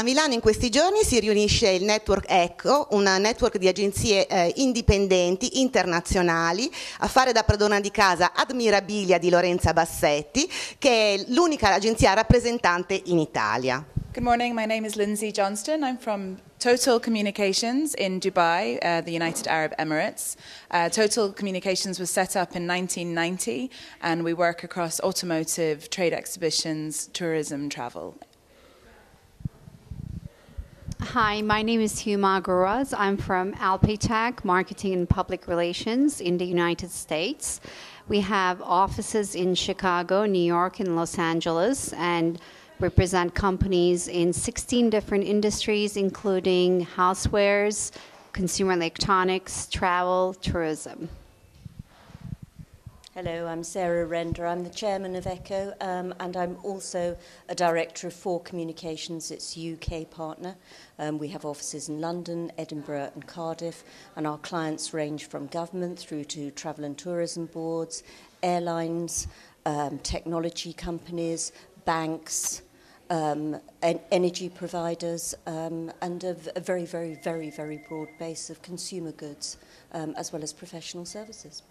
A Milano in questi giorni si riunisce il Network ECCO, un network di agenzie eh, indipendenti internazionali, a fare da padrona di casa Admirabilia di Lorenza Bassetti, che è l'unica agenzia rappresentante in Italia. Good morning, my name is Lindsay Johnston. I'm from Total Communications in Dubai, uh, the United Arab Emirates. Uh, Total Communications was set up in 1990 and we work across automotive, trade exhibitions, tourism, travel Hi, my name is Huma Guraz. I'm from Alpitech Marketing and Public Relations in the United States. We have offices in Chicago, New York, and Los Angeles, and represent companies in 16 different industries, including housewares, consumer electronics, travel, tourism. Hello, I'm Sarah Render. I'm the chairman of ECHO um, and I'm also a director of Four Communications, its UK partner. Um, we have offices in London, Edinburgh and Cardiff and our clients range from government through to travel and tourism boards, airlines, um, technology companies, banks, um, en energy providers um, and a, very, very, very, very broad base of consumer goods um, as well as professional services.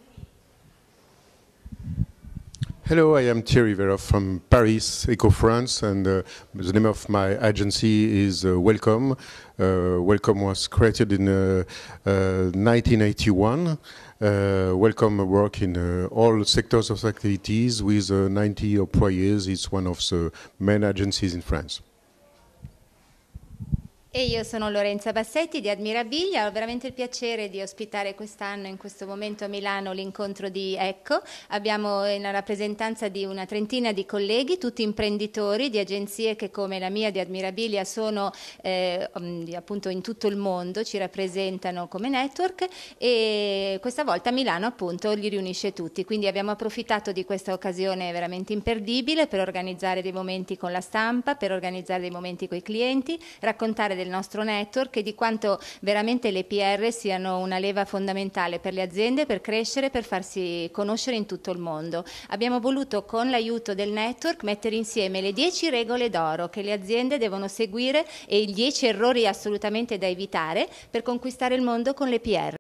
Hello, I am Thierry Veroff from Paris, Eco France, and uh, the name of my agency is uh, Welcome. Uh, Welcome was created in 1981. Uh, uh, uh, Welcome work in all sectors of activities with 90 employees. It's one of the main agencies in France. E io sono Lorenza Bassetti di Admirabilia, ho veramente il piacere di ospitare quest'anno in questo momento a Milano l'incontro di Ecco. Abbiamo eh, la rappresentanza di una trentina di colleghi, tutti imprenditori di agenzie che come la mia di Admirabilia sono eh, mm, appunto in tutto il mondo, ci rappresentano come network e questa volta Milano appunto li riunisce tutti. Quindi abbiamo approfittato di questa occasione veramente imperdibile per organizzare dei momenti con la stampa, per organizzare dei momenti con i clienti, raccontare delle del nostro network e di quanto veramente le PR siano una leva fondamentale per le aziende, per crescere, per farsi conoscere in tutto il mondo. Abbiamo voluto con l'aiuto del network mettere insieme le 10 regole d'oro che le aziende devono seguire e i 10 errori assolutamente da evitare per conquistare il mondo con le PR.